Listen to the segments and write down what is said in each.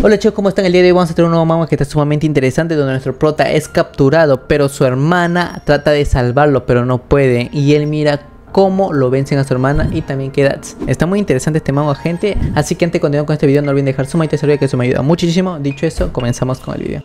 Hola chicos, ¿cómo están? El día de hoy vamos a tener un nuevo manga que está sumamente interesante donde nuestro prota es capturado pero su hermana trata de salvarlo pero no puede y él mira cómo lo vencen a su hermana y también qué edad. Está muy interesante este manga, gente. Así que antes de continuar con este video, no olviden dejar su y suscribirse que eso me ayuda muchísimo. Dicho eso, comenzamos con el video.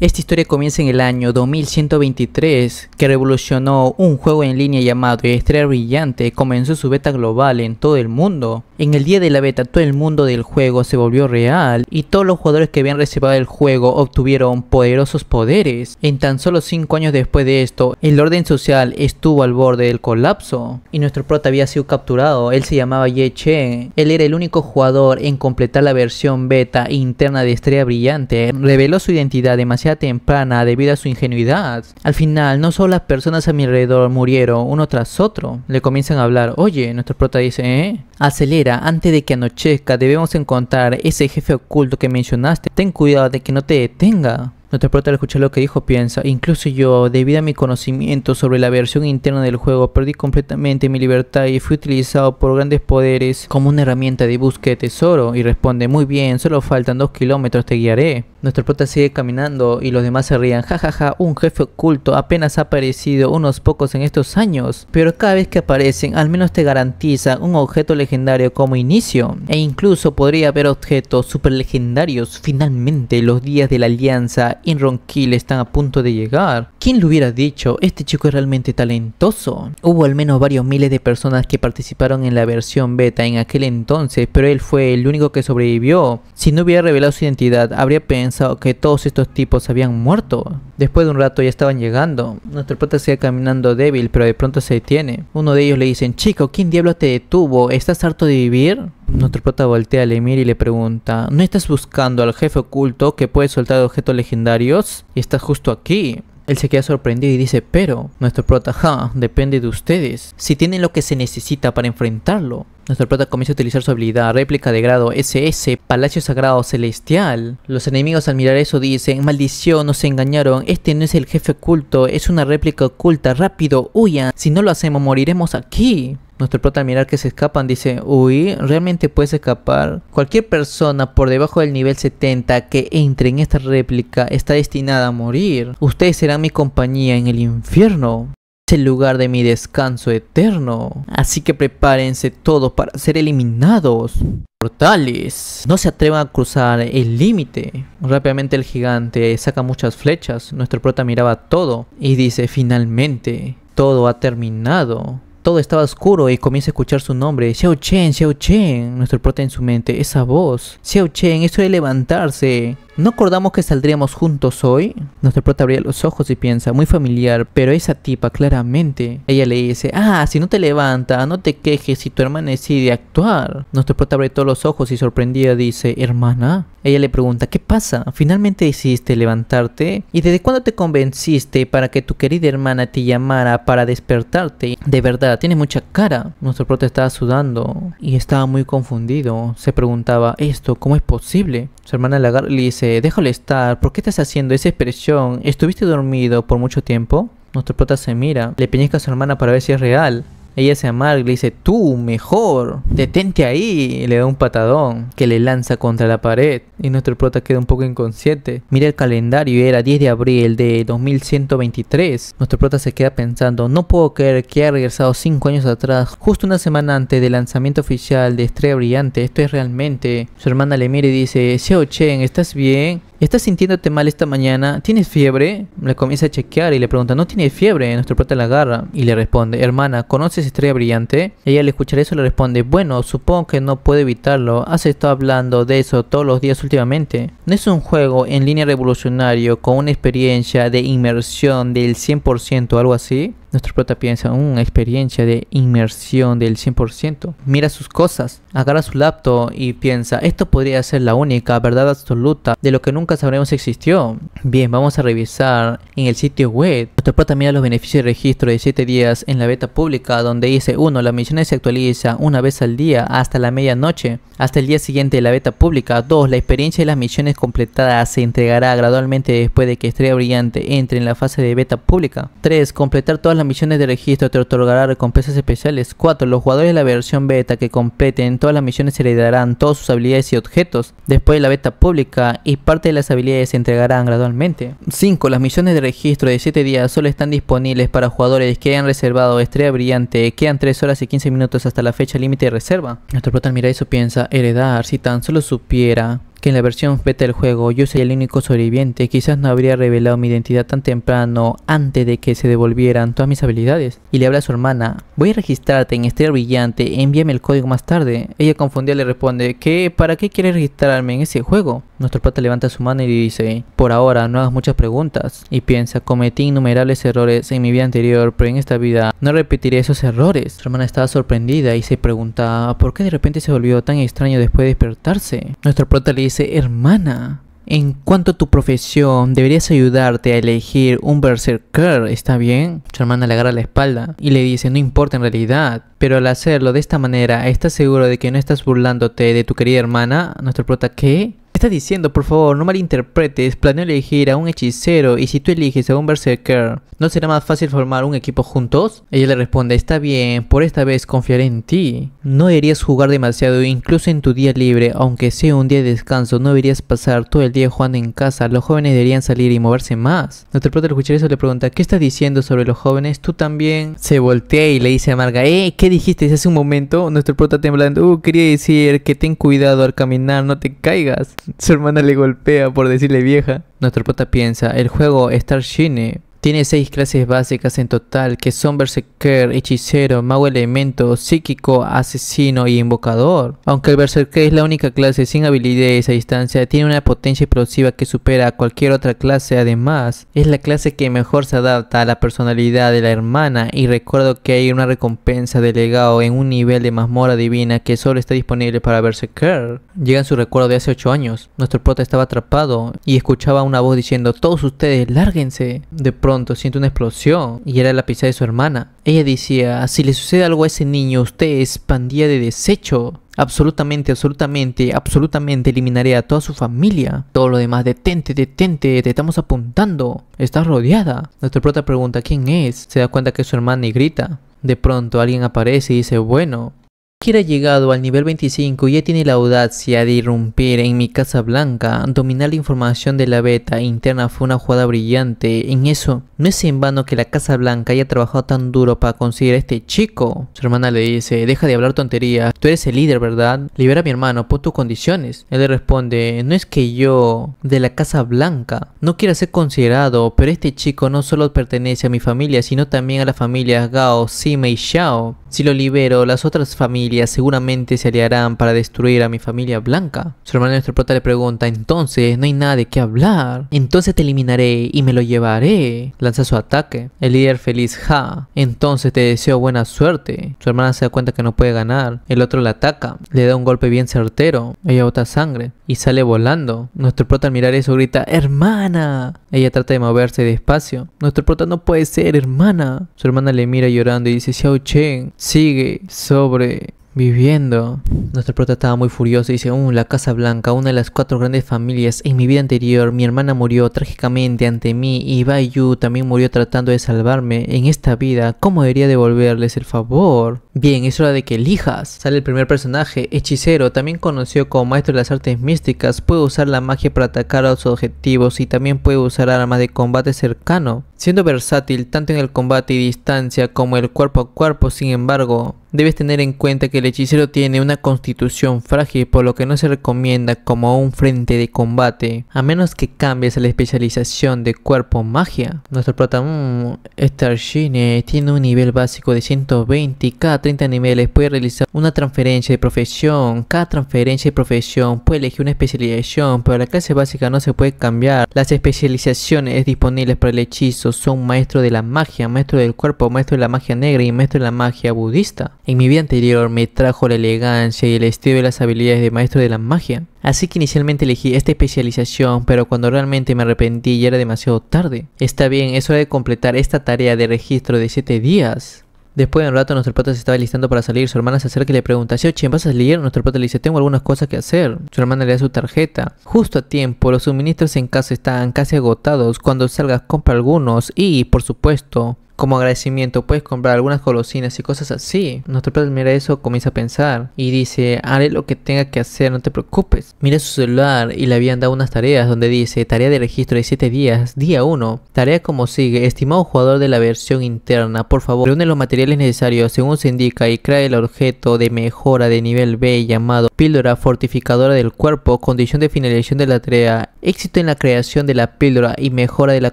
Esta historia comienza en el año 2123, que revolucionó un juego en línea llamado Estrella Brillante, comenzó su beta global en todo el mundo. En el día de la beta todo el mundo del juego se volvió real y todos los jugadores que habían reservado el juego obtuvieron poderosos poderes. En tan solo 5 años después de esto, el orden social estuvo al borde del colapso y nuestro prota había sido capturado, él se llamaba Ye Chen. Él era el único jugador en completar la versión beta interna de Estrella Brillante, reveló su identidad demasiado temprana debido a su ingenuidad. Al final, no solo las personas a mi alrededor murieron uno tras otro. Le comienzan a hablar, oye, nuestro prota dice, ¿eh? Acelera, antes de que anochezca debemos encontrar ese jefe oculto que mencionaste. Ten cuidado de que no te detenga. Nuestro prota al escuchar lo que dijo, piensa. Incluso yo, debido a mi conocimiento sobre la versión interna del juego, perdí completamente mi libertad y fui utilizado por grandes poderes como una herramienta de búsqueda de tesoro. Y responde, muy bien, solo faltan dos kilómetros, te guiaré. Nuestro prota sigue caminando y los demás se rían. Jajaja, ja, ja, un jefe oculto apenas ha aparecido unos pocos en estos años. Pero cada vez que aparecen, al menos te garantiza un objeto legendario como inicio. E incluso podría haber objetos super legendarios. Finalmente, los días de la alianza y Ronquil están a punto de llegar. ¿Quién lo hubiera dicho? Este chico es realmente talentoso. Hubo al menos varios miles de personas que participaron en la versión beta en aquel entonces, pero él fue el único que sobrevivió. Si no hubiera revelado su identidad, habría pensado que todos estos tipos habían muerto. Después de un rato ya estaban llegando. Nuestro protagonista sigue caminando débil, pero de pronto se detiene. Uno de ellos le dice chico, ¿quién diablo te detuvo? ¿Estás harto de vivir? Nuestro prota voltea a Emir y le pregunta, ¿no estás buscando al jefe oculto que puede soltar objetos legendarios? Y estás justo aquí. Él se queda sorprendido y dice, pero, nuestro prota, ja, depende de ustedes. Si tienen lo que se necesita para enfrentarlo. Nuestro prota comienza a utilizar su habilidad, réplica de grado SS, Palacio Sagrado Celestial. Los enemigos al mirar eso dicen, maldición, nos engañaron, este no es el jefe oculto, es una réplica oculta, rápido, huyan, si no lo hacemos moriremos aquí. Nuestro prota al mirar que se escapan dice, uy, realmente puedes escapar. Cualquier persona por debajo del nivel 70 que entre en esta réplica está destinada a morir. Ustedes serán mi compañía en el infierno. Es el lugar de mi descanso eterno. Así que prepárense todos para ser eliminados. Portales. No se atrevan a cruzar el límite. Rápidamente el gigante saca muchas flechas. Nuestro prota miraba todo y dice, finalmente, todo ha terminado todo estaba oscuro y comienza a escuchar su nombre. Xiao Chen, Xiao Chen. Nuestro prota en su mente. Esa voz. Xiao Chen, eso de levantarse. No acordamos que saldríamos juntos hoy. Nuestro prota abría los ojos y piensa, muy familiar, pero esa tipa claramente. Ella le dice, ah, si no te levanta, no te quejes si tu hermana decide actuar. Nuestro prota abre todos los ojos y sorprendida dice, hermana. Ella le pregunta, ¿qué pasa? ¿Finalmente decidiste levantarte? ¿Y desde cuándo te convenciste para que tu querida hermana te llamara para despertarte? De verdad, tienes mucha cara. Nuestro prota estaba sudando y estaba muy confundido. Se preguntaba, ¿esto cómo es posible? Su hermana le le dice, Déjole estar, ¿por qué estás haciendo esa expresión? ¿Estuviste dormido por mucho tiempo? Nuestro prota se mira, le piñezca a su hermana para ver si es real. Ella se amarga y le dice, tú mejor, detente ahí. Y le da un patadón que le lanza contra la pared. Y nuestro prota queda un poco inconsciente. Mira el calendario, era 10 de abril de 2123. Nuestro prota se queda pensando, no puedo creer que haya regresado 5 años atrás, justo una semana antes del lanzamiento oficial de Estrella Brillante. Esto es realmente... Su hermana le mira y dice, Xiao Chen, ¿estás bien? ¿Estás sintiéndote mal esta mañana? ¿Tienes fiebre? Le comienza a chequear y le pregunta, ¿no tiene fiebre? Nuestro de la agarra y le responde, hermana, ¿conoces Estrella Brillante? Ella al escuchar eso le responde, bueno, supongo que no puedo evitarlo, has estado hablando de eso todos los días últimamente. No es un juego en línea revolucionario con una experiencia de inmersión del 100% o algo así. Nuestro piensa piensa una experiencia de inmersión del 100%. Mira sus cosas, agarra su laptop y piensa, esto podría ser la única verdad absoluta de lo que nunca sabremos existió. Bien, vamos a revisar en el sitio web. Nuestro prota mira los beneficios de registro de 7 días en la beta pública, donde dice 1. Las misiones se actualiza una vez al día hasta la medianoche, hasta el día siguiente de la beta pública. 2. La experiencia de las misiones completadas se entregará gradualmente después de que Estrella Brillante entre en la fase de beta pública. 3. Completar todas las misiones de registro te otorgará recompensas especiales. 4. Los jugadores de la versión beta que completen todas las misiones se heredarán todas sus habilidades y objetos después de la beta pública y parte de las habilidades se entregarán gradualmente. 5. Las misiones de registro de 7 días solo están disponibles para jugadores que hayan reservado Estrella Brillante. Quedan 3 horas y 15 minutos hasta la fecha límite de reserva. Nuestro prota mira eso piensa, heredar, si tan solo supiera que en la versión beta del juego yo soy el único sobreviviente, quizás no habría revelado mi identidad tan temprano antes de que se devolvieran todas mis habilidades. Y le habla a su hermana, voy a registrarte en Estrella Brillante, envíame el código más tarde. Ella confundida le responde, ¿qué? ¿Para qué quieres registrarme en ese juego? Nuestro pata levanta su mano y dice, por ahora no hagas muchas preguntas. Y piensa, cometí innumerables errores en mi vida anterior, pero en esta vida no repetiré esos errores. Su hermana estaba sorprendida y se pregunta, ¿por qué de repente se volvió tan extraño después de despertarse? Nuestro prota le dice, hermana, en cuanto a tu profesión, deberías ayudarte a elegir un berserker, ¿está bien? Su hermana le agarra la espalda y le dice, no importa en realidad, pero al hacerlo de esta manera, ¿estás seguro de que no estás burlándote de tu querida hermana? Nuestro prota, ¿qué? Está diciendo, por favor, no malinterpretes, planeo elegir a un hechicero y si tú eliges a un berserker, ¿no será más fácil formar un equipo juntos? Ella le responde, está bien, por esta vez confiaré en ti. No deberías jugar demasiado, incluso en tu día libre, aunque sea un día de descanso, no deberías pasar todo el día jugando en casa, los jóvenes deberían salir y moverse más. Nuestro prota eso le pregunta, ¿qué estás diciendo sobre los jóvenes? Tú también. Se voltea y le dice a Marga, eh, ¿qué dijiste hace un momento? Nuestro prota temblando, uh, quería decir que ten cuidado al caminar, no te caigas. Su hermana le golpea por decirle vieja. Nuestro pota piensa, el juego Star Shine tiene 6 clases básicas en total, que son Berserker, Hechicero, Mago Elemento, Psíquico, Asesino y Invocador. Aunque el Berserker es la única clase sin habilidades a distancia, tiene una potencia explosiva que supera a cualquier otra clase. Además, es la clase que mejor se adapta a la personalidad de la hermana y recuerdo que hay una recompensa de legado en un nivel de mazmorra divina que solo está disponible para Berserker. Llega en su recuerdo de hace 8 años. Nuestro prota estaba atrapado y escuchaba una voz diciendo, todos ustedes, lárguense pronto siente una explosión y era la pizza de su hermana. Ella decía, si le sucede algo a ese niño, usted es pandilla de desecho. Absolutamente, absolutamente, absolutamente eliminaré a toda su familia. Todo lo demás, detente, detente, te estamos apuntando. Está rodeada. Nuestra prota pregunta quién es. Se da cuenta que es su hermana y grita. De pronto alguien aparece y dice, bueno, quien ha llegado al nivel 25 y ya tiene la audacia de irrumpir en mi casa blanca. Dominar la información de la beta interna fue una jugada brillante. En eso, no es en vano que la casa blanca haya trabajado tan duro para conseguir a este chico. Su hermana le dice, deja de hablar tonterías, tú eres el líder, ¿verdad? Libera a mi hermano, por tus condiciones. Él le responde, no es que yo, de la casa blanca, no quiera ser considerado, pero este chico no solo pertenece a mi familia, sino también a las familias Gao, Sima y Xiao. Si lo libero, las otras familias seguramente se aliarán para destruir a mi familia blanca. Su hermano nuestro prota le pregunta, entonces no hay nada de qué hablar. Entonces te eliminaré y me lo llevaré. Lanza su ataque. El líder feliz, ja, entonces te deseo buena suerte. Su hermana se da cuenta que no puede ganar. El otro la ataca. Le da un golpe bien certero. Ella bota sangre y sale volando. Nuestro prota al mirar eso grita, hermana. Ella trata de moverse despacio. Nuestro prota no puede ser, hermana. Su hermana le mira llorando y dice, Xiao Chen, sigue sobre viviendo. Nuestro prota estaba muy furioso y dice, uh, la Casa Blanca, una de las cuatro grandes familias. En mi vida anterior, mi hermana murió trágicamente ante mí y Bai también murió tratando de salvarme. En esta vida, ¿cómo debería devolverles el favor? Bien, es hora de que elijas. Sale el primer personaje, hechicero, también conocido como maestro de las artes místicas. Puede usar la magia para atacar a los objetivos y también puede usar armas de combate cercano. Siendo versátil tanto en el combate y distancia como el cuerpo a cuerpo, sin embargo, Debes tener en cuenta que el hechicero tiene una constitución frágil por lo que no se recomienda como un frente de combate, a menos que cambies a la especialización de cuerpo magia. Nuestro protagonista mm, Starshine tiene un nivel básico de 120 y cada 30 niveles puede realizar una transferencia de profesión. Cada transferencia de profesión puede elegir una especialización, pero la clase básica no se puede cambiar. Las especializaciones disponibles para el hechizo son maestro de la magia, maestro del cuerpo, maestro de la magia negra y maestro de la magia budista. En mi vida anterior me trajo la elegancia y el estilo de las habilidades de maestro de la magia. Así que inicialmente elegí esta especialización, pero cuando realmente me arrepentí ya era demasiado tarde. Está bien, eso hora de completar esta tarea de registro de 7 días. Después de un rato nuestro pata se estaba listando para salir, su hermana se acerca y le pregunta, si oye, ¿vas a salir? Nuestro pata le dice, tengo algunas cosas que hacer. Su hermana le da su tarjeta. Justo a tiempo, los suministros en casa están casi agotados, cuando salgas compra algunos y, por supuesto, como agradecimiento puedes comprar algunas golosinas y cosas así. Nuestro padre mira eso, comienza a pensar y dice, haré lo que tenga que hacer, no te preocupes. Mira su celular y le habían dado unas tareas donde dice, tarea de registro de 7 días, día 1. Tarea como sigue, estimado jugador de la versión interna, por favor, reúne los materiales necesarios según se indica y crea el objeto de mejora de nivel B llamado píldora fortificadora del cuerpo, condición de finalización de la tarea, éxito en la creación de la píldora y mejora de la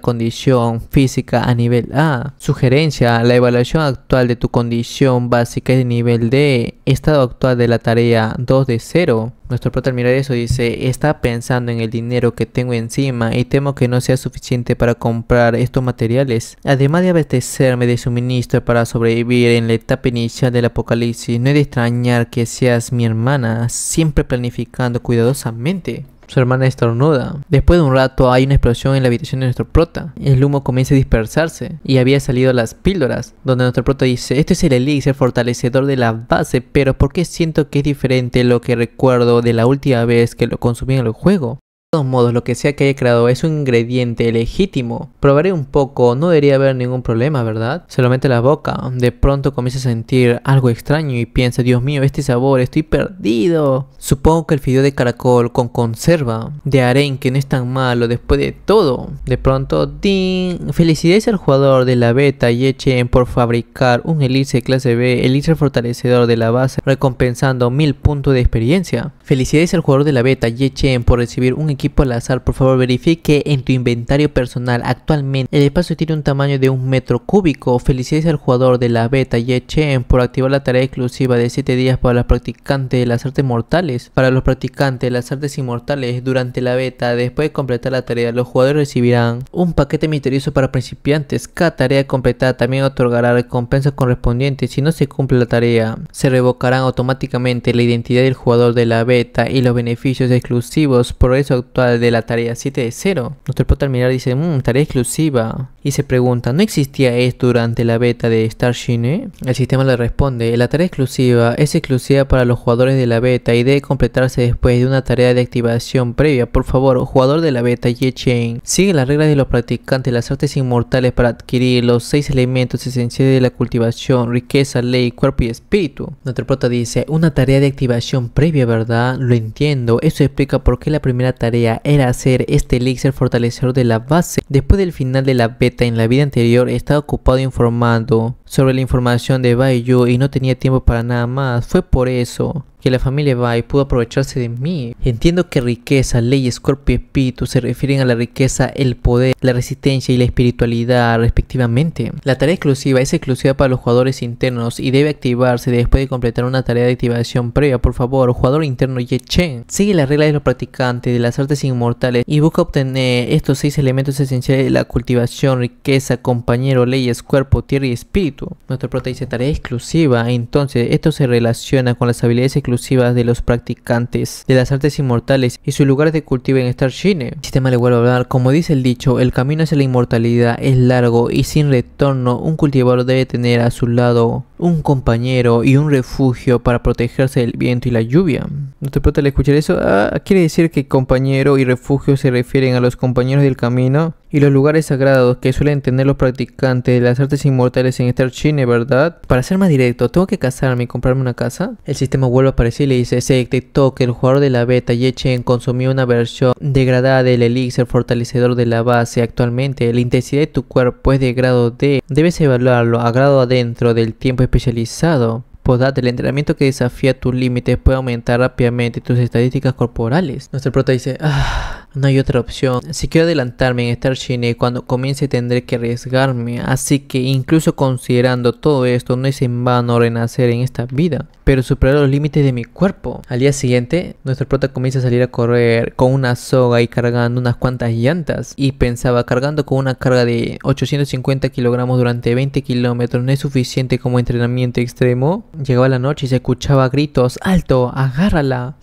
condición física a nivel A sugerencia, la evaluación actual de tu condición básica es de nivel D, estado actual de la tarea 2 de 0. Nuestro prota al mirar eso dice, está pensando en el dinero que tengo encima y temo que no sea suficiente para comprar estos materiales. Además de abastecerme de suministro para sobrevivir en la etapa inicial del apocalipsis, no he de extrañar que seas mi hermana, siempre planificando cuidadosamente. Su hermana estornuda. Después de un rato hay una explosión en la habitación de nuestro prota. El humo comienza a dispersarse y había salido las píldoras, donde nuestro prota dice, Este es el elixir fortalecedor de la base, pero ¿por qué siento que es diferente lo que recuerdo de la última vez que lo consumí en el juego? De todos modos, lo que sea que haya creado es un ingrediente legítimo. Probaré un poco, no debería haber ningún problema, ¿verdad? Se lo mete la boca, de pronto comienza a sentir algo extraño y piensa, Dios mío, este sabor, estoy perdido. Supongo que el fideo de caracol con conserva de arenque no es tan malo después de todo. De pronto, ¡ding! Felicidades al jugador de la beta Yechen por fabricar un elixir clase B, elixir fortalecedor de la base, recompensando mil puntos de experiencia. Felicidades al jugador de la beta Yechen por recibir un equipo al azar, por favor verifique en tu inventario personal actualmente. El espacio tiene un tamaño de un metro cúbico. Felicidades al jugador de la beta echen por activar la tarea exclusiva de 7 días para los practicantes de las artes mortales. Para los practicantes de las artes inmortales durante la beta, después de completar la tarea, los jugadores recibirán un paquete misterioso para principiantes. Cada tarea completada también otorgará recompensas correspondientes si no se cumple la tarea. Se revocarán automáticamente la identidad del jugador de la beta y los beneficios exclusivos. Por eso de la tarea 7 de 0. Nuestro al mirar dice, mm, tarea exclusiva. Y se pregunta, ¿no existía esto durante la beta de Star shine El sistema le responde, la tarea exclusiva es exclusiva para los jugadores de la beta y debe completarse después de una tarea de activación previa. Por favor, jugador de la beta Ye chain sigue las reglas de los practicantes las artes inmortales para adquirir los seis elementos esenciales de la cultivación, riqueza, ley, cuerpo y espíritu. Nuestro prota dice, una tarea de activación previa, ¿verdad? Lo entiendo, eso explica por qué la primera tarea era hacer este elixir fortalecedor de la base. Después del final de la beta en la vida anterior estaba ocupado informando sobre la información de Baiyu y no tenía tiempo para nada más, fue por eso que la familia va y pudo aprovecharse de mí. Entiendo que riqueza, leyes, cuerpo y espíritu se refieren a la riqueza, el poder, la resistencia y la espiritualidad respectivamente. La tarea exclusiva es exclusiva para los jugadores internos y debe activarse después de completar una tarea de activación previa. Por favor, jugador interno Ye Chen, sigue las reglas de los practicantes de las artes inmortales y busca obtener estos seis elementos esenciales de la cultivación, riqueza, compañero, leyes, cuerpo, tierra y espíritu. nuestra prota dice tarea exclusiva, entonces esto se relaciona con las habilidades exclusivas de los practicantes de las artes inmortales y su lugar de cultivo en Star Chine. sistema le vuelvo a hablar, como dice el dicho, el camino hacia la inmortalidad es largo y sin retorno un cultivador debe tener a su lado un compañero y un refugio para protegerse del viento y la lluvia. No te importa al escuchar eso, ah, quiere decir que compañero y refugio se refieren a los compañeros del camino y los lugares sagrados que suelen tener los practicantes de las artes inmortales en este chine, ¿verdad? Para ser más directo, ¿tengo que casarme y comprarme una casa? El sistema vuelve a aparecer y le dice, se detectó que el jugador de la beta Yechen consumió una versión degradada del elixir fortalecedor de la base. Actualmente, la intensidad de tu cuerpo es de grado D. Debes evaluarlo a grado adentro del tiempo especializado podrá el entrenamiento que desafía tus límites puede aumentar rápidamente tus estadísticas corporales. Nuestro prota dice, ah, no hay otra opción. Si quiero adelantarme en Star chine cuando comience tendré que arriesgarme, así que incluso considerando todo esto, no es en vano renacer en esta vida, pero superar los límites de mi cuerpo. Al día siguiente, nuestro prota comienza a salir a correr con una soga y cargando unas cuantas llantas, y pensaba, cargando con una carga de 850 kilogramos durante 20 kilómetros no es suficiente como entrenamiento extremo. Llegaba la noche y se escuchaba gritos, alto, agárrala.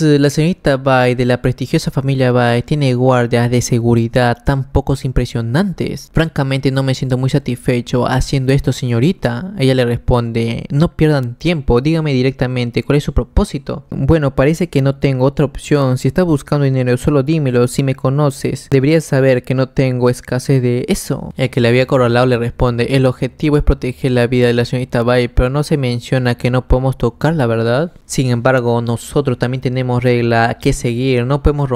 La señorita Bai de la prestigiosa familia Bai tiene guardias de seguridad tan pocos impresionantes. Francamente no me siento muy satisfecho haciendo esto, señorita. Ella le responde, no pierdan tiempo, dígame directamente cuál es su propósito. Bueno, parece que no tengo otra opción. Si está buscando dinero, solo dímelo. Si me conoces, deberías saber que no tengo escasez de eso. El que le había corralado le responde, el objetivo es proteger la vida de la señorita Bay, pero no se menciona que no podemos tocar la ¿verdad? Sin embargo, nosotros también tenemos regla que seguir, no podemos la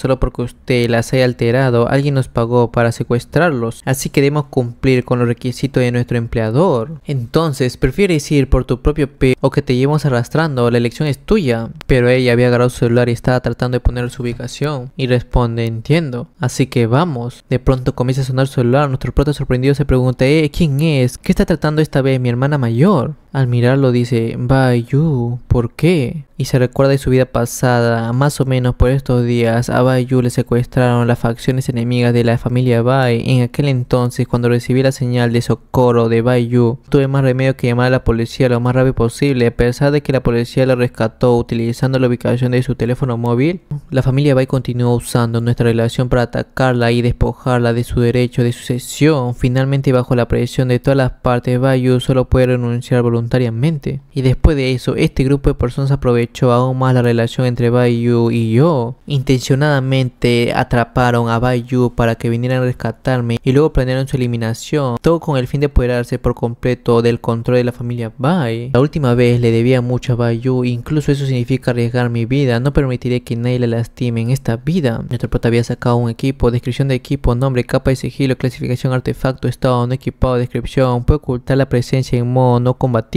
solo porque usted las haya alterado, alguien nos pagó para secuestrarlos, así que debemos cumplir con los requisitos de nuestro empleador. Entonces, ¿prefieres ir por tu propio pie o que te llevemos arrastrando? La elección es tuya. Pero ella había agarrado su celular y estaba tratando de poner su ubicación, y responde, entiendo, así que vamos. De pronto comienza a sonar su celular, nuestro prota sorprendido se pregunta, eh, ¿quién es? ¿Qué está tratando esta vez mi hermana mayor? Al mirarlo dice, Bayu, ¿por qué? Y se recuerda de su vida pasada, más o menos por estos días, a Bayu le secuestraron las facciones enemigas de la familia Bai. En aquel entonces, cuando recibí la señal de socorro de Bayou, tuve más remedio que llamar a la policía lo más rápido posible. A pesar de que la policía lo rescató utilizando la ubicación de su teléfono móvil, la familia Bai continuó usando nuestra relación para atacarla y despojarla de su derecho de sucesión. Finalmente, bajo la presión de todas las partes, Bayu solo puede renunciar voluntariamente voluntariamente. Y después de eso, este grupo de personas aprovechó aún más la relación entre Bayou y yo. Intencionadamente atraparon a Bayou para que vinieran a rescatarme y luego planearon su eliminación, todo con el fin de apoderarse por completo del control de la familia Bai. La última vez le debía mucho a Bayou, incluso eso significa arriesgar mi vida, no permitiré que nadie le lastime en esta vida. Nuestro prota había sacado un equipo, descripción de equipo, nombre, capa de sigilo, clasificación, artefacto, estado no equipado, descripción, puede ocultar la presencia en modo no combate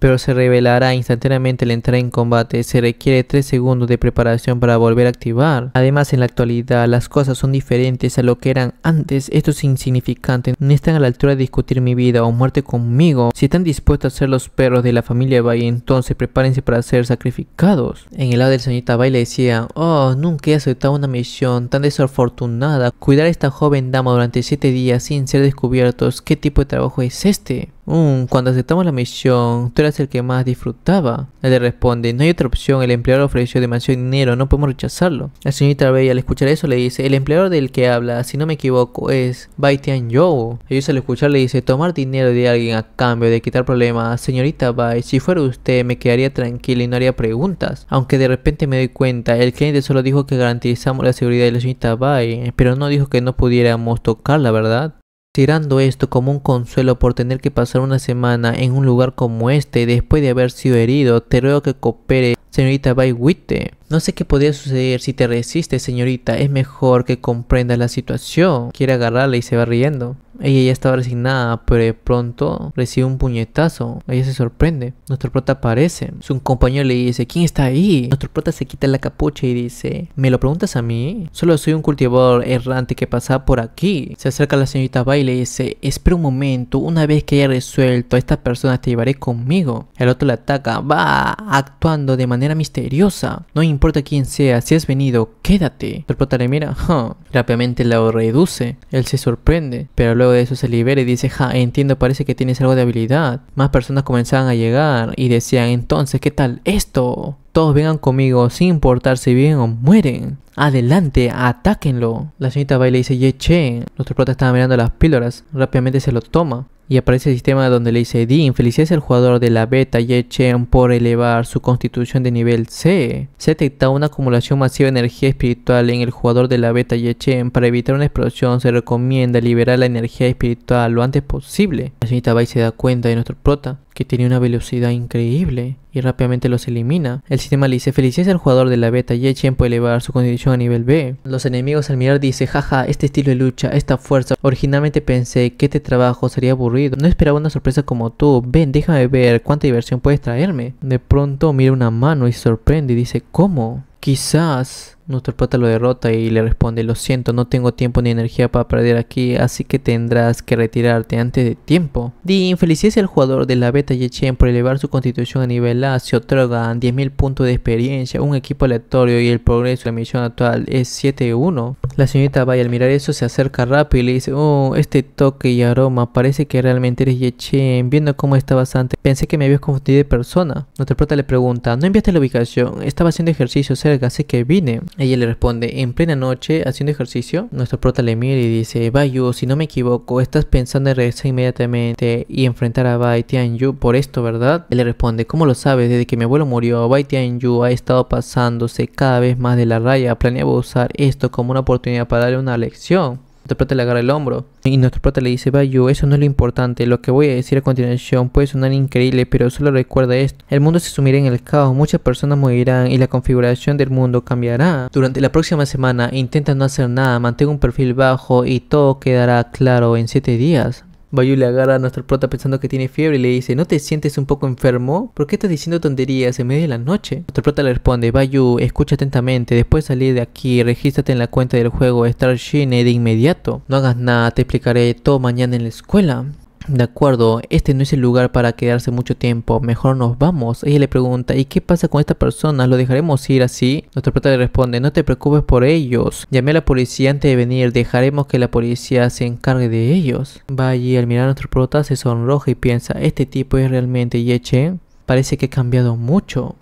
pero se revelará instantáneamente al entrar en combate. Se requiere 3 segundos de preparación para volver a activar. Además, en la actualidad las cosas son diferentes a lo que eran antes. Esto es insignificante. No están a la altura de discutir mi vida o muerte conmigo. Si están dispuestos a ser los perros de la familia Bai, entonces prepárense para ser sacrificados. En el lado del señorita Bai le decía, oh, nunca he aceptado una misión tan desafortunada. Cuidar a esta joven dama durante 7 días sin ser descubiertos. ¿Qué tipo de trabajo es este? Mm, cuando aceptamos la misión, tú eras el que más disfrutaba. Él le responde, no hay otra opción, el empleador ofreció demasiado dinero, no podemos rechazarlo. La señorita Bay al escuchar eso le dice, el empleador del que habla, si no me equivoco, es Baitian Joe. Ellos al escuchar le dice, tomar dinero de alguien a cambio de quitar problemas. Señorita Bai. si fuera usted me quedaría tranquila y no haría preguntas. Aunque de repente me doy cuenta, el cliente solo dijo que garantizamos la seguridad de la señorita Bai, pero no dijo que no pudiéramos tocarla, ¿verdad? tirando esto como un consuelo por tener que pasar una semana en un lugar como este después de haber sido herido, te ruego que coopere, señorita Baiwite. No sé qué podría suceder si te resistes, señorita, es mejor que comprendas la situación. Quiere agarrarla y se va riendo. Ella ya estaba resignada, pero de pronto recibe un puñetazo. Ella se sorprende. Nuestro prota aparece. Su compañero le dice, ¿quién está ahí? Nuestro prota se quita la capucha y dice, ¿me lo preguntas a mí? Solo soy un cultivador errante que pasa por aquí. Se acerca a la señorita Bai y le dice, espera un momento, una vez que haya resuelto a esta persona te llevaré conmigo. El otro le ataca, va actuando de manera misteriosa. No importa quién sea, si has venido, quédate. Nuestro prota le mira, rápidamente lo reduce. Él se sorprende, pero de eso se libera y dice, ja, entiendo, parece que tienes algo de habilidad. Más personas comenzaban a llegar y decían, entonces, ¿qué tal esto? Todos vengan conmigo sin importar si viven o mueren. Adelante, atáquenlo. La señorita y dice, ye nuestro prota estaba mirando las píldoras. Rápidamente se lo toma y aparece el sistema donde le dice Dean, felicidades al jugador de la beta Yechen por elevar su constitución de nivel C. Se detecta una acumulación masiva de energía espiritual en el jugador de la beta Yechen. Para evitar una explosión se recomienda liberar la energía espiritual lo antes posible. La señorita Bai se da cuenta de nuestro prota que tiene una velocidad increíble y rápidamente los elimina. El sistema le dice felicidades al jugador de la beta y tiempo de elevar su condición a nivel B. Los enemigos al mirar dice jaja, este estilo de lucha, esta fuerza, originalmente pensé que este trabajo sería aburrido, no esperaba una sorpresa como tú, ven déjame ver cuánta diversión puedes traerme. De pronto mira una mano y se sorprende y dice ¿cómo? Quizás nuestro prota lo derrota y le responde, lo siento, no tengo tiempo ni energía para perder aquí, así que tendrás que retirarte antes de tiempo. Dean infelicidades al jugador de la beta Yechen por elevar su constitución a nivel A, se otorgan 10.000 puntos de experiencia, un equipo aleatorio y el progreso de la misión actual es 7-1. La señorita Bay al mirar eso se acerca rápido y le dice, oh, este toque y aroma, parece que realmente eres Yechen, viendo cómo estabas antes, pensé que me habías confundido de persona. Nuestro prota le pregunta, ¿no enviaste la ubicación? Estaba haciendo ejercicio, ser que que vine. Ella le responde, en plena noche, haciendo ejercicio, nuestro prota le mira y dice, Bayu, si no me equivoco, estás pensando en regresar inmediatamente y enfrentar a Bai Tianyu por esto, ¿verdad? Él le responde, ¿cómo lo sabes? Desde que mi abuelo murió, Bai Tianyu ha estado pasándose cada vez más de la raya. Planeaba usar esto como una oportunidad para darle una lección plata le agarra el hombro y nuestro prota le dice, Bayu, eso no es lo importante, lo que voy a decir a continuación puede sonar increíble, pero solo recuerda esto, el mundo se sumirá en el caos, muchas personas morirán y la configuración del mundo cambiará. Durante la próxima semana intenta no hacer nada, mantén un perfil bajo y todo quedará claro en 7 días. Bayu le agarra a nuestro prota pensando que tiene fiebre y le dice, ¿no te sientes un poco enfermo? ¿Por qué estás diciendo tonterías en medio de la noche? Nuestro prota le responde, Bayu, escucha atentamente, después de salir de aquí, regístrate en la cuenta del juego Star de inmediato. No hagas nada, te explicaré todo mañana en la escuela. De acuerdo, este no es el lugar para quedarse mucho tiempo, mejor nos vamos. Ella le pregunta, ¿y qué pasa con esta persona? ¿Lo dejaremos ir así? Nuestro prota le responde, no te preocupes por ellos. Llamé a la policía antes de venir, dejaremos que la policía se encargue de ellos. Va allí al mirar a nuestro prota se sonroja y piensa, este tipo es realmente Yeche. Parece que ha cambiado mucho.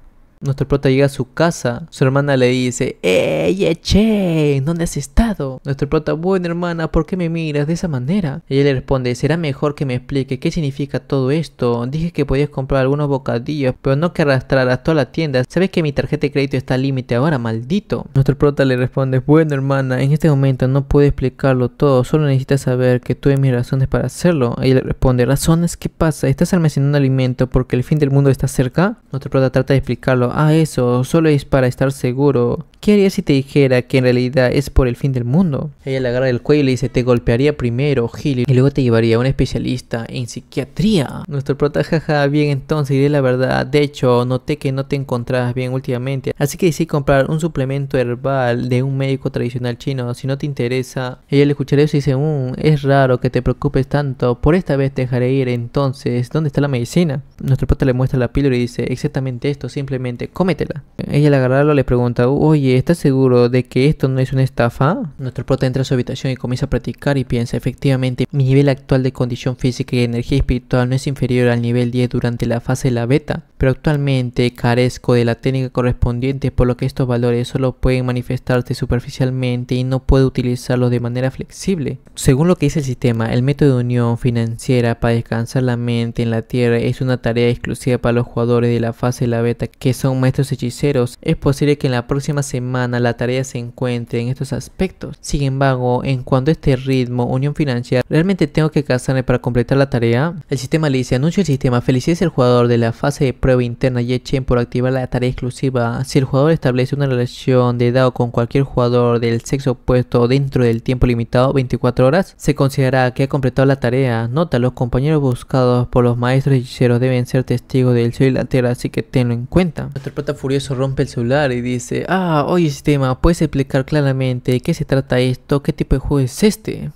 Nuestro prota llega a su casa. Su hermana le dice, ¡Ey, Eche! Eh, ¿Dónde has estado? Nuestro prota, "Bueno, hermana, ¿por qué me miras de esa manera? Ella le responde, será mejor que me explique qué significa todo esto. Dije que podías comprar algunos bocadillos, pero no que arrastraras toda la tienda. Sabes que mi tarjeta de crédito está al límite ahora, maldito. Nuestro prota le responde, bueno hermana, en este momento no puedo explicarlo todo, solo necesitas saber que tuve mis razones para hacerlo. Ella le responde, ¿razones? ¿Qué pasa? ¿Estás almacenando alimento porque el fin del mundo está cerca? Nuestro prota trata de explicarlo a eso, solo es para estar seguro. ¿Qué haría si te dijera que en realidad es por el fin del mundo? Ella le agarra el cuello y le dice, te golpearía primero, Gil, y luego te llevaría a un especialista en psiquiatría. Nuestro prota, jaja, bien entonces, diré la verdad. De hecho, noté que no te encontrabas bien últimamente, así que decidí comprar un suplemento herbal de un médico tradicional chino. Si no te interesa, ella le escuchará eso y dice, mmm, es raro que te preocupes tanto, por esta vez te dejaré ir. Entonces, ¿dónde está la medicina? Nuestro prota le muestra la píldora y dice, exactamente esto, simplemente cómetela. Ella le al y le pregunta, oye, ¿Estás seguro de que esto no es una estafa, nuestro prota entra a su habitación y comienza a practicar y piensa, efectivamente, mi nivel actual de condición física y energía espiritual no es inferior al nivel 10 durante la fase de la beta pero actualmente carezco de la técnica correspondiente por lo que estos valores solo pueden manifestarse superficialmente y no puedo utilizarlos de manera flexible. Según lo que dice el sistema, el método de unión financiera para descansar la mente en la tierra es una tarea exclusiva para los jugadores de la fase de la beta que son maestros hechiceros. Es posible que en la próxima semana la tarea se encuentre en estos aspectos. Sin embargo, en cuanto a este ritmo, unión financiera, ¿realmente tengo que casarme para completar la tarea? El sistema dice, anuncio el sistema, felicidades al jugador de la fase de prueba interna y echen por activar la tarea exclusiva. Si el jugador establece una relación de edad con cualquier jugador del sexo opuesto dentro del tiempo limitado 24 horas, se considerará que ha completado la tarea. Nota, los compañeros buscados por los maestros hechiceros deben ser testigos del la tierra, así que tenlo en cuenta. Nuestro prota furioso rompe el celular y dice, ah, oye sistema, ¿puedes explicar claramente qué se trata esto? ¿Qué tipo de juego es este?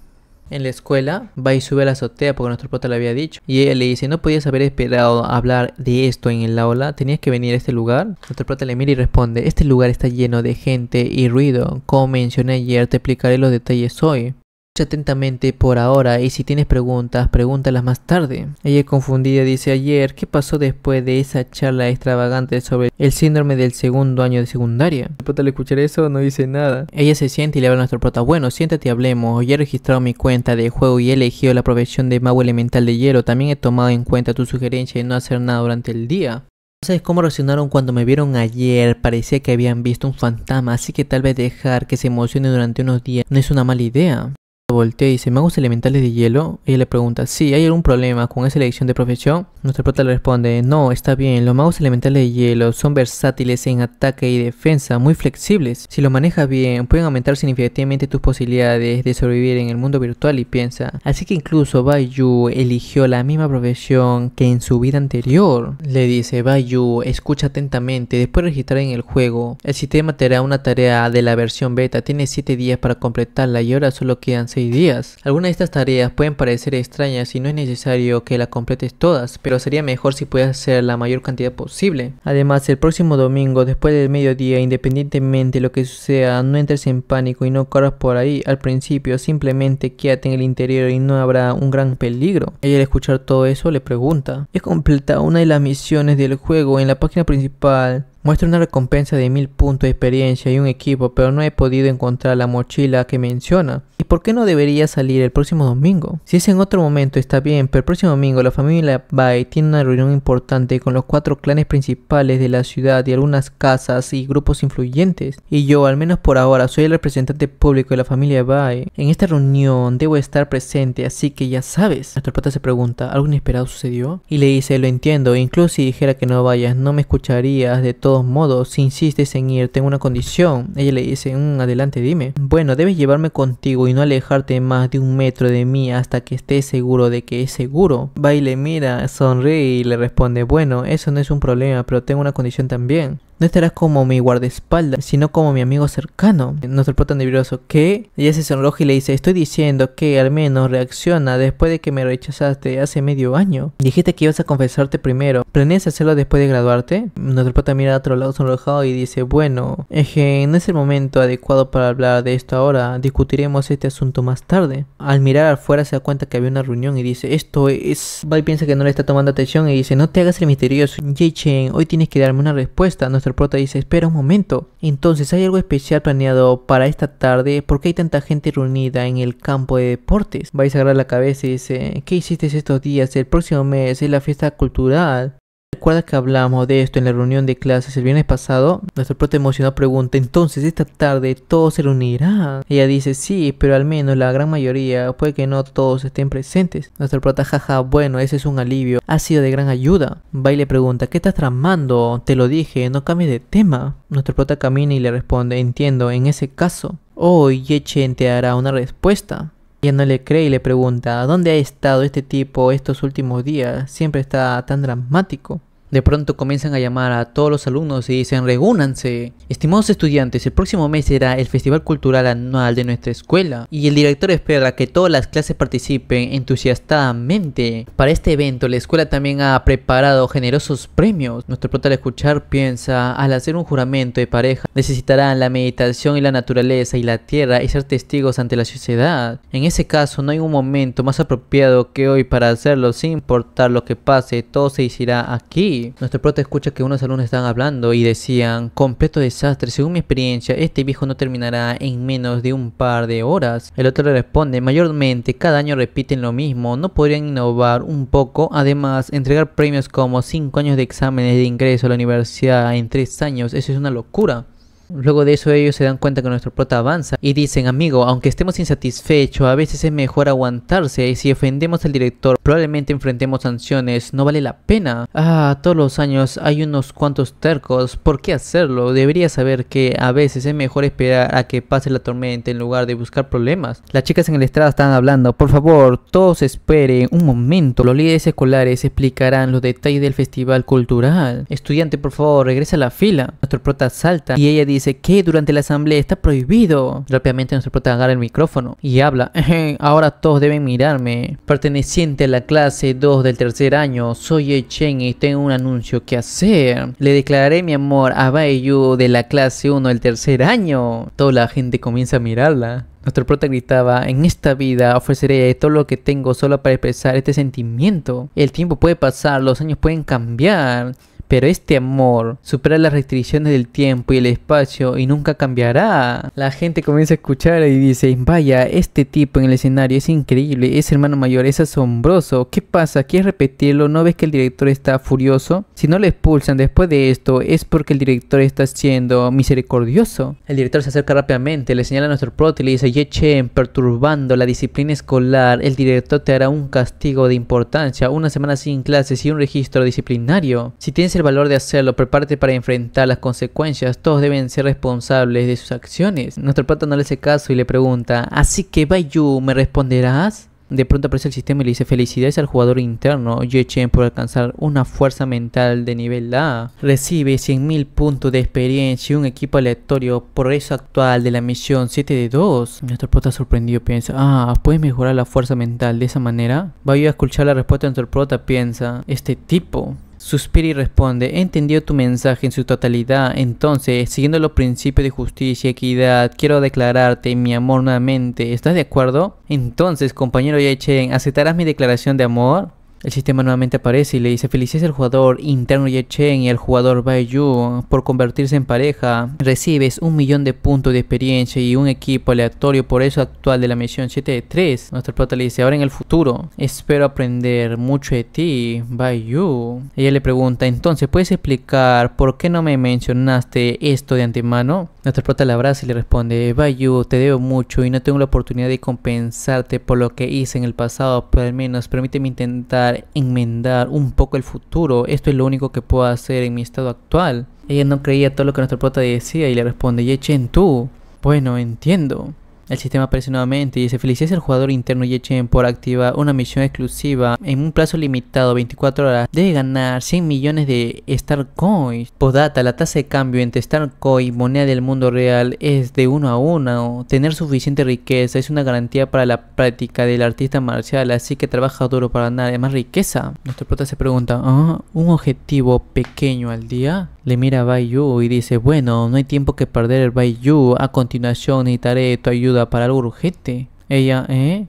en la escuela, va y sube a la azotea porque nuestro prota le había dicho. Y él le dice, no podías haber esperado hablar de esto en el aula, tenías que venir a este lugar. Nuestro prota le mira y responde, este lugar está lleno de gente y ruido. Como mencioné ayer, te explicaré los detalles hoy. Escucha atentamente por ahora y si tienes preguntas, pregúntalas más tarde. Ella confundida dice ayer, ¿qué pasó después de esa charla extravagante sobre el síndrome del segundo año de secundaria? El prota escuchar eso no dice nada. Ella se siente y le habla a nuestro prota, bueno, siéntate y hablemos, Hoy he registrado mi cuenta de juego y he elegido la profesión de mago elemental de hielo, también he tomado en cuenta tu sugerencia de no hacer nada durante el día. ¿Sabes cómo reaccionaron cuando me vieron ayer? Parecía que habían visto un fantasma, así que tal vez dejar que se emocione durante unos días no es una mala idea voltea y dice, magos elementales de hielo. Y le pregunta, si ¿hay algún problema con esa elección de profesión? nuestra prota le responde, no, está bien, los magos elementales de hielo son versátiles en ataque y defensa, muy flexibles. Si lo manejas bien, pueden aumentar significativamente tus posibilidades de sobrevivir en el mundo virtual y piensa. Así que incluso Bayu eligió la misma profesión que en su vida anterior. Le dice, Bayu, escucha atentamente, después de registrar en el juego, el sistema te hará una tarea de la versión beta, tienes 7 días para completarla y ahora solo quedan 6 días. Algunas de estas tareas pueden parecer extrañas y no es necesario que las completes todas, pero sería mejor si puedes hacer la mayor cantidad posible. Además, el próximo domingo, después del mediodía, independientemente de lo que suceda, no entres en pánico y no corras por ahí. Al principio, simplemente quédate en el interior y no habrá un gran peligro. Ella al escuchar todo eso le pregunta, ¿es completa una de las misiones del juego en la página principal? Muestra una recompensa de mil puntos de experiencia y un equipo, pero no he podido encontrar la mochila que menciona. ¿Y por qué no debería salir el próximo domingo? Si es en otro momento está bien, pero el próximo domingo la familia Bai tiene una reunión importante con los cuatro clanes principales de la ciudad y algunas casas y grupos influyentes. Y yo, al menos por ahora, soy el representante público de la familia Bai. En esta reunión debo estar presente, así que ya sabes. Nuestro pata se pregunta, ¿algo inesperado sucedió? Y le dice, lo entiendo, incluso si dijera que no vayas, no me escucharías de todo modos, si insistes en ir, tengo una condición. Ella le dice, mm, adelante, dime. Bueno, debes llevarme contigo y no alejarte más de un metro de mí hasta que estés seguro de que es seguro. Va y le mira, sonríe y le responde, bueno, eso no es un problema, pero tengo una condición también no estarás como mi guardaespaldas, sino como mi amigo cercano. Nuestro prota nervioso, ¿Qué? ella se sonroja y le dice, estoy diciendo que al menos reacciona después de que me rechazaste hace medio año. Dijiste que ibas a confesarte primero. ¿Planeas hacerlo después de graduarte? Nuestro prota mira a otro lado sonrojado y dice, bueno, es que no es el momento adecuado para hablar de esto ahora. Discutiremos este asunto más tarde. Al mirar afuera se da cuenta que había una reunión y dice, esto es... Bai piensa que no le está tomando atención y dice, no te hagas el misterioso. Yei Chen, hoy tienes que darme una respuesta prota dice, espera un momento, entonces hay algo especial planeado para esta tarde, porque hay tanta gente reunida en el campo de deportes? Vais a agarrar la cabeza y dice, ¿qué hiciste estos días? El próximo mes es la fiesta cultural. ¿Recuerdas que hablamos de esto en la reunión de clases el viernes pasado. Nuestro prota emocionado pregunta, entonces esta tarde todos se reunirán. Ella dice, sí, pero al menos la gran mayoría, puede que no todos estén presentes. Nuestro prota, jaja, bueno, ese es un alivio, ha sido de gran ayuda. Va y le pregunta, ¿qué estás tramando? Te lo dije, no cambies de tema. Nuestro prota camina y le responde, entiendo, en ese caso. Hoy oh, Yechen te hará una respuesta. Ella no le cree y le pregunta, ¿dónde ha estado este tipo estos últimos días? Siempre está tan dramático. De pronto comienzan a llamar a todos los alumnos y dicen, reúnanse. Estimados estudiantes, el próximo mes será el Festival Cultural Anual de nuestra escuela y el director espera que todas las clases participen entusiastadamente. Para este evento, la escuela también ha preparado generosos premios. Nuestro prota al escuchar piensa, al hacer un juramento de pareja, necesitarán la meditación y la naturaleza y la tierra y ser testigos ante la sociedad. En ese caso, no hay un momento más apropiado que hoy para hacerlo sin importar lo que pase, todo se hicirá aquí nuestro prota escucha que unos alumnos están hablando y decían, completo desastre, según mi experiencia, este viejo no terminará en menos de un par de horas. El otro le responde, mayormente cada año repiten lo mismo, no podrían innovar un poco, además entregar premios como 5 años de exámenes de ingreso a la universidad en 3 años, eso es una locura. Luego de eso ellos se dan cuenta que nuestro prota avanza y dicen, amigo, aunque estemos insatisfechos, a veces es mejor aguantarse y si ofendemos al director probablemente enfrentemos sanciones, no vale la pena. Ah, todos los años hay unos cuantos tercos, ¿por qué hacerlo? Debería saber que a veces es mejor esperar a que pase la tormenta en lugar de buscar problemas. Las chicas en el estrada están hablando, por favor, todos esperen un momento. Los líderes escolares explicarán los detalles del festival cultural. Estudiante, por favor, regresa a la fila. Nuestro prota salta y ella dice, dice que durante la asamblea está prohibido. Rápidamente nuestro prota agarra el micrófono y habla. Ahora todos deben mirarme. Perteneciente a la clase 2 del tercer año, soy Echen y tengo un anuncio que hacer. Le declararé mi amor a Yu de la clase 1 del tercer año. Toda la gente comienza a mirarla. Nuestro prota gritaba, en esta vida ofreceré todo lo que tengo solo para expresar este sentimiento. El tiempo puede pasar, los años pueden cambiar. Pero este amor supera las restricciones del tiempo y el espacio y nunca cambiará. La gente comienza a escuchar y dice, vaya, este tipo en el escenario es increíble, es hermano mayor, es asombroso. ¿Qué pasa? ¿Quieres repetirlo? ¿No ves que el director está furioso? Si no le expulsan después de esto es porque el director está siendo misericordioso. El director se acerca rápidamente, le señala a nuestro prota y le dice, Yechen, perturbando la disciplina escolar, el director te hará un castigo de importancia, una semana sin clases y un registro disciplinario. Si tienes el valor de hacerlo, prepárate para enfrentar las consecuencias, todos deben ser responsables de sus acciones. Nuestro Prota no le hace caso y le pregunta, ¿así que Bayu me responderás? De pronto aparece el sistema y le dice felicidades al jugador interno Chen por alcanzar una fuerza mental de nivel A. Recibe 100.000 puntos de experiencia y un equipo aleatorio por eso actual de la misión 7 de 2. Nuestro prota sorprendido piensa, ah, ¿puedes mejorar la fuerza mental de esa manera? Va a escuchar la respuesta de nuestro prota piensa, este tipo Suspiri responde, responde, entendido tu mensaje en su totalidad, entonces, siguiendo los principios de justicia y equidad, quiero declararte mi amor nuevamente, ¿estás de acuerdo? Entonces, compañero Yechen, ¿aceptarás mi declaración de amor? El sistema nuevamente aparece y le dice felicidades al jugador interno Ye Chen y al jugador Bai Yu por convertirse en pareja. Recibes un millón de puntos de experiencia y un equipo aleatorio por eso actual de la misión 7-3. de Nuestro prota le dice ahora en el futuro. Espero aprender mucho de ti, Bai Yu. Ella le pregunta entonces ¿puedes explicar por qué no me mencionaste esto de antemano? Nuestro prota le abraza y le responde Bai Yu te debo mucho y no tengo la oportunidad de compensarte por lo que hice en el pasado pero al menos permíteme intentar enmendar un poco el futuro. Esto es lo único que puedo hacer en mi estado actual. Ella no creía todo lo que nuestro prota decía y le responde, Yechen tú. Bueno, entiendo. El sistema aparece nuevamente y dice felicidades al jugador interno Yechen por activar una misión exclusiva en un plazo limitado 24 horas. Debe ganar 100 millones de Star Coins. Podata, la tasa de cambio entre Star Coin y moneda del mundo real es de 1 a 1. Tener suficiente riqueza es una garantía para la práctica del artista marcial, así que trabaja duro para ganar más riqueza. Nuestro prota se pregunta, ah, ¿un objetivo pequeño al día? Le mira a Bai y dice, bueno, no hay tiempo que perder Bai Yu. A continuación necesitaré tu ayuda para algo urgente. Ella, ¿eh?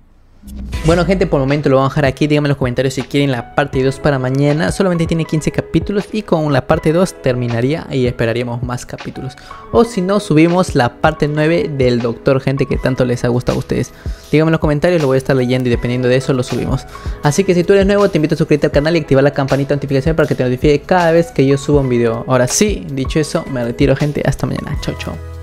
Bueno gente, por el momento lo voy a dejar aquí, díganme en los comentarios si quieren la parte 2 para mañana, solamente tiene 15 capítulos y con la parte 2 terminaría y esperaríamos más capítulos. O si no, subimos la parte 9 del doctor, gente que tanto les ha gustado a ustedes. Díganme en los comentarios, lo voy a estar leyendo y dependiendo de eso lo subimos. Así que si tú eres nuevo, te invito a suscribirte al canal y activar la campanita de notificación para que te notifique cada vez que yo suba un video. Ahora sí, dicho eso, me retiro gente, hasta mañana, chao chao.